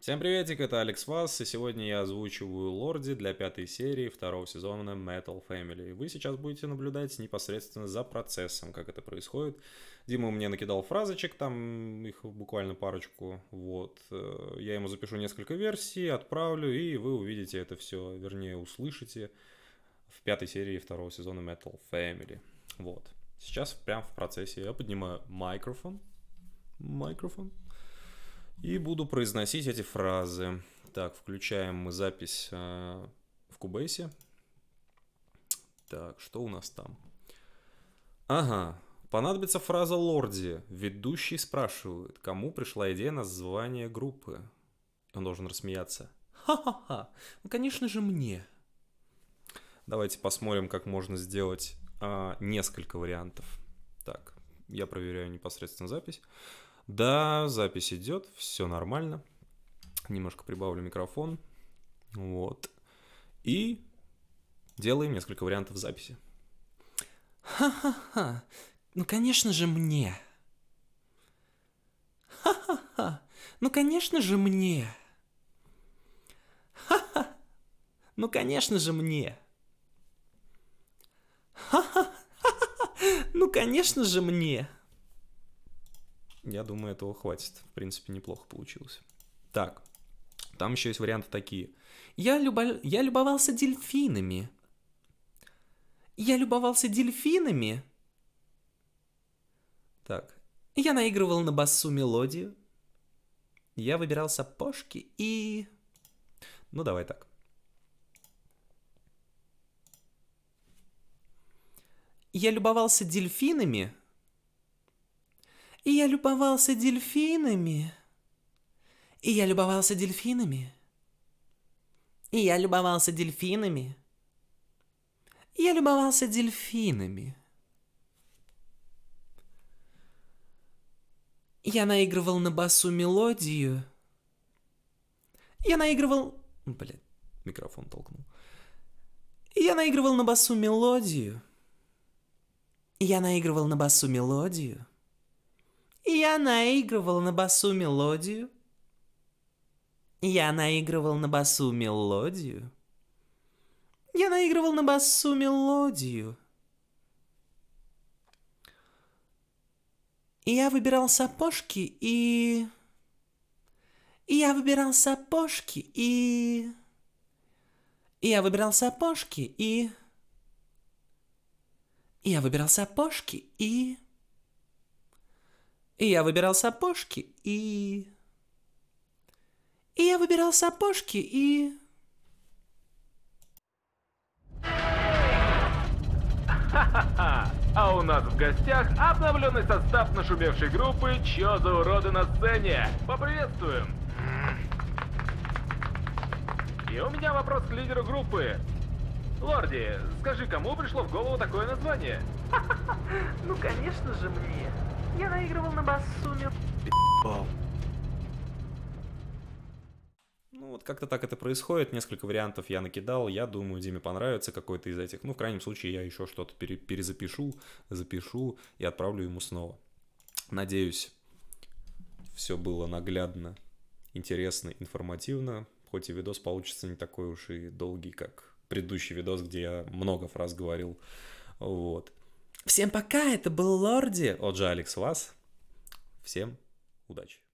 Всем приветик, это Алекс Вас, и сегодня я озвучиваю Лорди для пятой серии второго сезона Metal Family. Вы сейчас будете наблюдать непосредственно за процессом, как это происходит. Дима мне накидал фразочек, там их буквально парочку, вот. Э, я ему запишу несколько версий, отправлю, и вы увидите это все, вернее, услышите в пятой серии второго сезона Metal Family. Вот. Сейчас прям в процессе я поднимаю микрофон. Микрофон. И буду произносить эти фразы. Так, включаем мы запись э, в Кубейсе. Так, что у нас там? Ага, понадобится фраза «Лорди». Ведущий спрашивает, кому пришла идея названия группы. Он должен рассмеяться. Ха-ха-ха, ну конечно же мне. Давайте посмотрим, как можно сделать э, несколько вариантов. Так, я проверяю непосредственно запись. Да, запись идет, все нормально. Немножко прибавлю микрофон. Вот. И делаем несколько вариантов записи. Ха-ха-ха. Ну, конечно же, мне. Ха-ха-ха. Ну, конечно же, мне. Ха-ха. Ну, конечно же, мне. Ха-ха. Ну, конечно же, мне. Я думаю, этого хватит. В принципе, неплохо получилось. Так, там еще есть варианты такие. Я, любо... я любовался дельфинами. Я любовался дельфинами. Так, я наигрывал на басу мелодию. Я выбирал сапожки и... Ну, давай так. Я любовался дельфинами. И я любовался дельфинами. И я любовался дельфинами. И я любовался дельфинами. И я любовался дельфинами. Я наигрывал на басу мелодию. Я наигрывал... Блин, микрофон толкнул. Я наигрывал на басу мелодию. Я наигрывал на басу мелодию и я наигрывал на басу мелодию. Я наигрывал на басу мелодию. Я наигрывал на басу мелодию. И я выбирал сапожки и... И я выбирал сапожки и... И я выбирал сапожки и... И я выбирал сапожки и... И я выбирал сапожки и... И я выбирал сапожки и... Ха-ха-ха! А у нас в гостях обновленный состав нашумевшей группы «Чё за уроды на сцене?» Поприветствуем! И у меня вопрос к лидеру группы. Лорди, скажи, кому пришло в голову такое название? Ну, конечно же, мне. Я наигрывал на басуме. Пи***бал. Ну вот как-то так это происходит, несколько вариантов я накидал, я думаю, Диме понравится какой-то из этих. Ну, в крайнем случае, я еще что-то пере перезапишу, запишу и отправлю ему снова. Надеюсь, все было наглядно, интересно, информативно. Хоть и видос получится не такой уж и долгий, как предыдущий видос, где я много фраз говорил. Вот. Всем пока, это был Лорди. Оджи Алекс вас. Всем удачи.